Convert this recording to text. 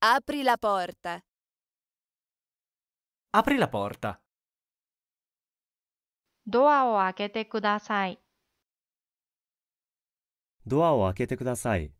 Apri la porta. Apri la porta. ドアを開けてください。ドアを開けてください。